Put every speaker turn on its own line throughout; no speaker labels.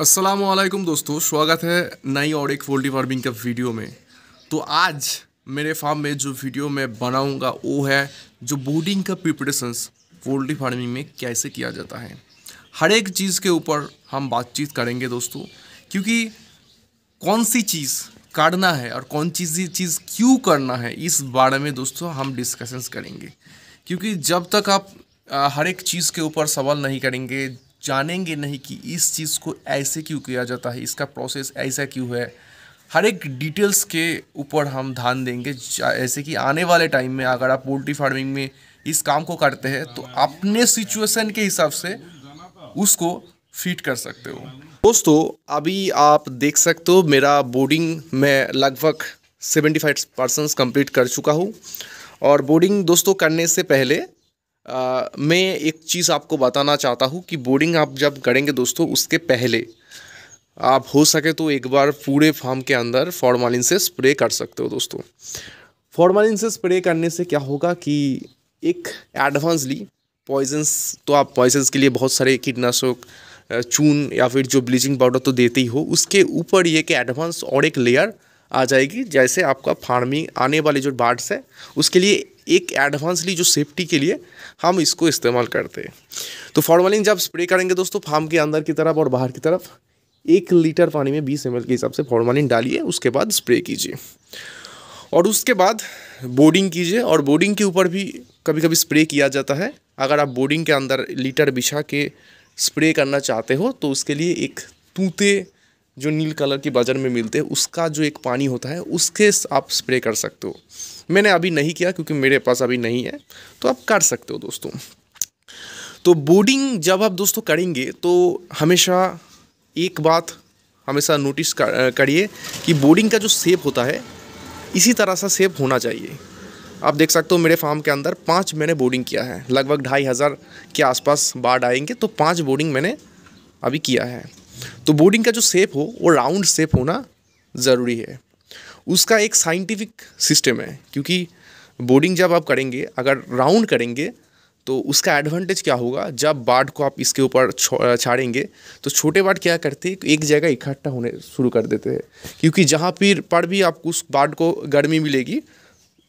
असलकुम दोस्तों स्वागत है नई और एक पोल्ट्री फार्मिंग का वीडियो में तो आज मेरे फार्म में जो वीडियो मैं बनाऊंगा वो है जो बोर्डिंग का प्रिपरेशंस पोल्ट्री फार्मिंग में कैसे किया जाता है हर एक चीज़ के ऊपर हम बातचीत करेंगे दोस्तों क्योंकि कौन सी चीज़ करना है और कौन सी चीज़ चीज़ क्यों करना है इस बारे में दोस्तों हम डिस्कशंस करेंगे क्योंकि जब तक आप हर एक चीज़ के ऊपर सवाल नहीं करेंगे जानेंगे नहीं कि इस चीज़ को ऐसे क्यों किया जाता है इसका प्रोसेस ऐसा क्यों है हर एक डिटेल्स के ऊपर हम ध्यान देंगे ऐसे कि आने वाले टाइम में अगर आप पोल्ट्री फार्मिंग में इस काम को करते हैं तो अपने सिचुएशन के हिसाब से उसको फिट कर सकते हो दोस्तों अभी आप देख सकते हो मेरा बोर्डिंग में लगभग सेवेंटी फाइव परसेंट कम्प्लीट कर चुका हूँ और बोर्डिंग दोस्तों करने से पहले आ, मैं एक चीज़ आपको बताना चाहता हूँ कि बोर्डिंग आप जब करेंगे दोस्तों उसके पहले आप हो सके तो एक बार पूरे फार्म के अंदर फॉर्मालिन से स्प्रे कर सकते हो दोस्तों फॉर्मालिन से स्प्रे करने से क्या होगा कि एक एडवांसली पॉइजन्स तो आप पॉइजन्स के लिए बहुत सारे कीटनाशक चून या फिर जो ब्लीचिंग पाउडर तो देते ही हो उसके ऊपर ये कि एडवांस और एक लेयर आ जाएगी जैसे आपका फार्मिंग आने वाले जो बाढ़ है उसके लिए एक एडवांसली जो सेफ्टी के लिए हम इसको इस्तेमाल करते हैं तो फॉर्मलिन जब स्प्रे करेंगे दोस्तों फार्म के अंदर की तरफ और बाहर की तरफ एक लीटर पानी में बीस एम के हिसाब से फॉर्मलिन डालिए उसके बाद स्प्रे कीजिए और उसके बाद बोर्डिंग कीजिए और बोर्डिंग के ऊपर भी कभी कभी स्प्रे किया जाता है अगर आप बोर्डिंग के अंदर लीटर बिछा के स्प्रे करना चाहते हो तो उसके लिए एक तूते जो नील कलर के बाज़ार में मिलते हैं उसका जो एक पानी होता है उसके आप स्प्रे कर सकते हो मैंने अभी नहीं किया क्योंकि मेरे पास अभी नहीं है तो आप कर सकते हो दोस्तों तो बोर्डिंग जब आप दोस्तों करेंगे तो हमेशा एक बात हमेशा नोटिस करिए कि बोर्डिंग का जो सेप होता है इसी तरह सा सेप होना चाहिए आप देख सकते हो मेरे फार्म के अंदर पाँच मैंने बोर्डिंग किया है लगभग ढाई हज़ार के आसपास बाढ़ आएंगे तो पाँच बोर्डिंग मैंने अभी किया है तो बोर्डिंग का जो सेप हो वो राउंड सेप होना ज़रूरी है उसका एक साइंटिफिक सिस्टम है क्योंकि बोर्डिंग जब आप करेंगे अगर राउंड करेंगे तो उसका एडवांटेज क्या होगा जब बाढ़ को आप इसके ऊपर छाड़ेंगे तो छोटे बाढ़ क्या करते हैं एक जगह इकट्ठा होने शुरू कर देते हैं क्योंकि जहाँ पर पर भी आपको उस बाढ़ को गर्मी मिलेगी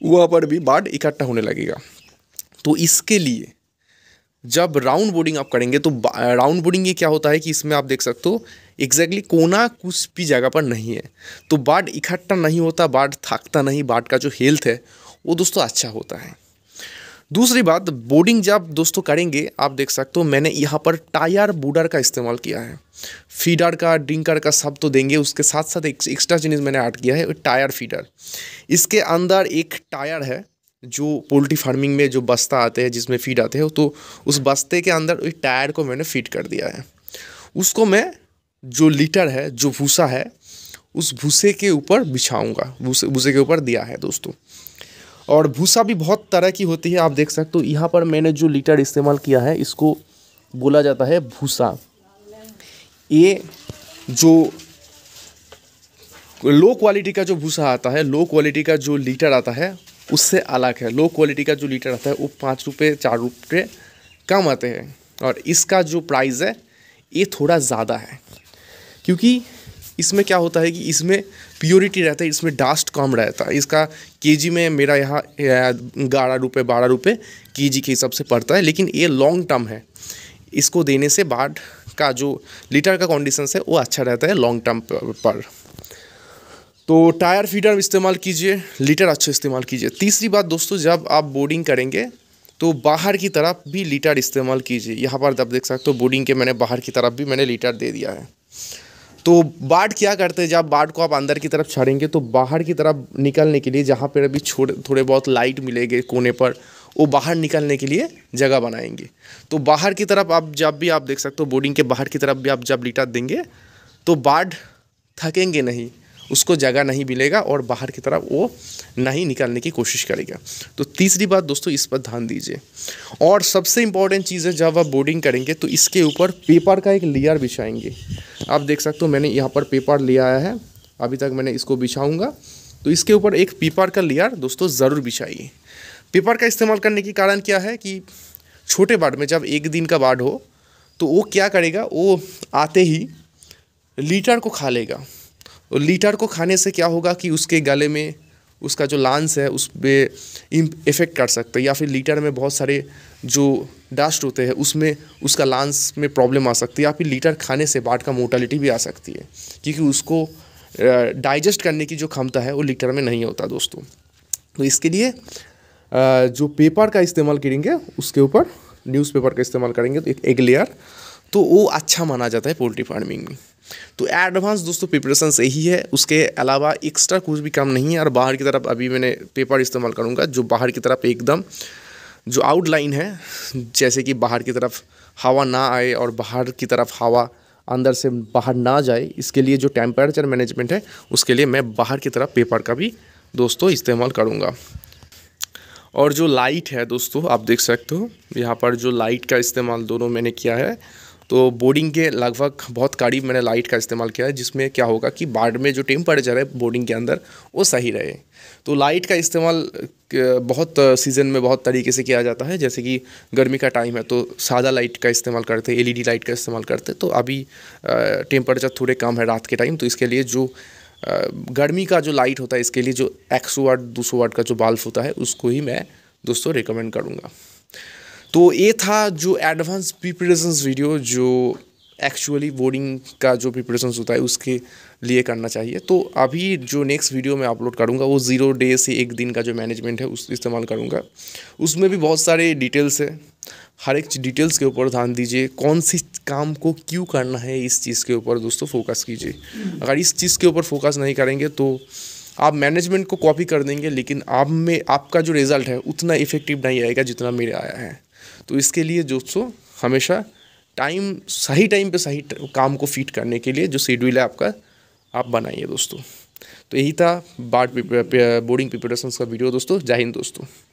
वहाँ पर भी बाढ़ इकट्ठा होने लगेगा तो इसके लिए जब राउंड बोर्डिंग आप करेंगे तो राउंड बोर्डिंग ये क्या होता है कि इसमें आप देख सकते हो एग्जैक्टली कोना कुछ भी जगह पर नहीं है तो बाढ़ इकट्ठा नहीं होता बाढ़ थकता नहीं बाढ़ का जो हेल्थ है वो दोस्तों अच्छा होता है दूसरी बात बोर्डिंग जब दोस्तों करेंगे आप देख सकते हो मैंने यहाँ पर टायर बूडर का इस्तेमाल किया है फीडर का ड्रिंकर का सब तो देंगे उसके साथ साथ एक एक्स्ट्रा चीज़ मैंने ऐड किया है टायर फीडर इसके अंदर एक टायर है जो पोल्ट्री फार्मिंग में जो बस्ता आते हैं जिसमें फीड आते हैं तो उस बस्ते के अंदर एक टायर को मैंने फिट कर दिया है उसको मैं जो लीटर है जो भूसा है उस भूसे के ऊपर बिछाऊंगा भूसे भूसे के ऊपर दिया है दोस्तों और भूसा भी बहुत तरह की होती है आप देख सकते हो यहाँ पर मैंने जो लीटर इस्तेमाल किया है इसको बोला जाता है भूसा ये जो लो क्वालिटी का जो भूसा आता है लो क्वालिटी का जो लीटर आता है उससे अलग है लो क्वालिटी का जो लीटर आता है वो पाँच रुपये चार रुपये कम आते हैं और इसका जो प्राइस है ये थोड़ा ज़्यादा है क्योंकि इसमें क्या होता है कि इसमें प्योरिटी रहता है इसमें डास्ट कम रहता है इसका केजी में मेरा यहाँ ग्यारह रुपये बारह रुपये के के हिसाब से पड़ता है लेकिन ये लॉन्ग टर्म है इसको देने से बाढ़ का जो लीटर का कंडीशन है वो अच्छा रहता है लॉन्ग टर्म पर तो टायर फीडर इस्तेमाल कीजिए लीटर अच्छे इस्तेमाल कीजिए तीसरी बात दोस्तों जब आप बोर्डिंग करेंगे तो बाहर की तरफ भी लीटर इस्तेमाल कीजिए यहाँ पर आप देख सकते हो बोर्डिंग के मैंने बाहर की तरफ भी मैंने लीटर दे दिया है तो बाढ़ क्या करते हैं जब बाढ़ को आप अंदर की तरफ छाड़ेंगे तो बाहर की तरफ निकलने के लिए जहाँ पर अभी छोड़ थोड़े बहुत लाइट मिलेंगे कोने पर वो बाहर निकलने के लिए जगह बनाएंगे तो बाहर की तरफ आप जब भी आप देख सकते हो बोर्डिंग के बाहर की तरफ भी आप जब लीटर देंगे तो बाढ़ थकेंगे नहीं उसको जगह नहीं मिलेगा और बाहर की तरफ वो नहीं निकलने की कोशिश करेगा तो तीसरी बात दोस्तों इस पर ध्यान दीजिए और सबसे इम्पॉर्टेंट चीज़ है जब आप बोर्डिंग करेंगे तो इसके ऊपर पेपर का एक लेयर बिछाएंगे आप देख सकते हो मैंने यहाँ पर पेपर ले आया है अभी तक मैंने इसको बिछाऊँगा तो इसके ऊपर एक पेपर का लेयर दोस्तों ज़रूर बिछाइए पेपर का इस्तेमाल करने के कारण क्या है कि छोटे बाढ़ में जब एक दिन का बाढ़ हो तो वो क्या करेगा वो आते ही लीटर को खा लेगा और लीटर को खाने से क्या होगा कि उसके गले में उसका जो लांस है उस पर इफेक्ट कर सकते हैं या फिर लीटर में बहुत सारे जो डस्ट होते हैं उसमें उसका लांस में प्रॉब्लम आ सकती है या फिर लीटर खाने से बाट का मोटालिटी भी आ सकती है क्योंकि उसको डाइजेस्ट करने की जो क्षमता है वो लीटर में नहीं होता दोस्तों तो इसके लिए जो पेपर का इस्तेमाल करेंगे उसके ऊपर न्यूज़पेपर का इस्तेमाल करेंगे तो एक एग लेयर तो वो अच्छा माना जाता है पोल्ट्री फार्मिंग में तो एडवांस दोस्तों प्रिपरेशन यही है उसके अलावा एक्स्ट्रा कुछ भी काम नहीं है और बाहर की तरफ अभी मैंने पेपर इस्तेमाल करूँगा जो बाहर की तरफ एकदम जो आउटलाइन है जैसे कि बाहर की तरफ हवा ना आए और बाहर की तरफ हवा अंदर से बाहर ना जाए इसके लिए जो टेम्परेचर मैनेजमेंट है उसके लिए मैं बाहर की तरफ पेपर का भी दोस्तों इस्तेमाल करूँगा और जो लाइट है दोस्तों आप देख सकते हो यहाँ पर जो लाइट का इस्तेमाल दोनों मैंने किया है तो बोर्डिंग के लगभग बहुत कड़ी मैंने लाइट का इस्तेमाल किया है जिसमें क्या होगा कि बाढ़ में जो टेम्परेचर है बोर्डिंग के अंदर वो सही रहे तो लाइट का इस्तेमाल बहुत सीज़न में बहुत तरीके से किया जाता है जैसे कि गर्मी का टाइम है तो सादा लाइट का इस्तेमाल करते हैं एलईडी लाइट का इस्तेमाल करते तो अभी टेम्परेचर थोड़े कम है रात के टाइम तो इसके लिए जो गर्मी का जो लाइट होता है इसके लिए जो एक सौ वाट दो सौ वाट का जो बल्ब होता है उसको ही मैं दोस्तों रिकमेंड करूँगा तो ये था जो एडवांस प्रिपरेशंस वीडियो जो एक्चुअली बोर्डिंग का जो प्रिपरेशंस होता है उसके लिए करना चाहिए तो अभी जो नेक्स्ट वीडियो मैं अपलोड करूँगा वो ज़ीरो डे से एक दिन का जो मैनेजमेंट है उस इस्तेमाल करूँगा उसमें भी बहुत सारे डिटेल्स है हर एक डिटेल्स के ऊपर ध्यान दीजिए कौन सी काम को क्यों करना है इस चीज़ के ऊपर दोस्तों फोकस कीजिए अगर इस चीज़ के ऊपर फोकस नहीं करेंगे तो आप मैनेजमेंट को कॉपी कर देंगे लेकिन आप में आपका जो रिज़ल्ट है उतना इफेक्टिव नहीं आएगा जितना मेरे आया है तो इसके लिए जो सो हमेशा टाइम सही टाइम पे सही काम को फिट करने के लिए जो शेड्यूल है आपका आप बनाइए दोस्तों तो यही था बाट बोर्डिंग प्रिपरेशन का वीडियो दोस्तों जय हिंद दोस्तों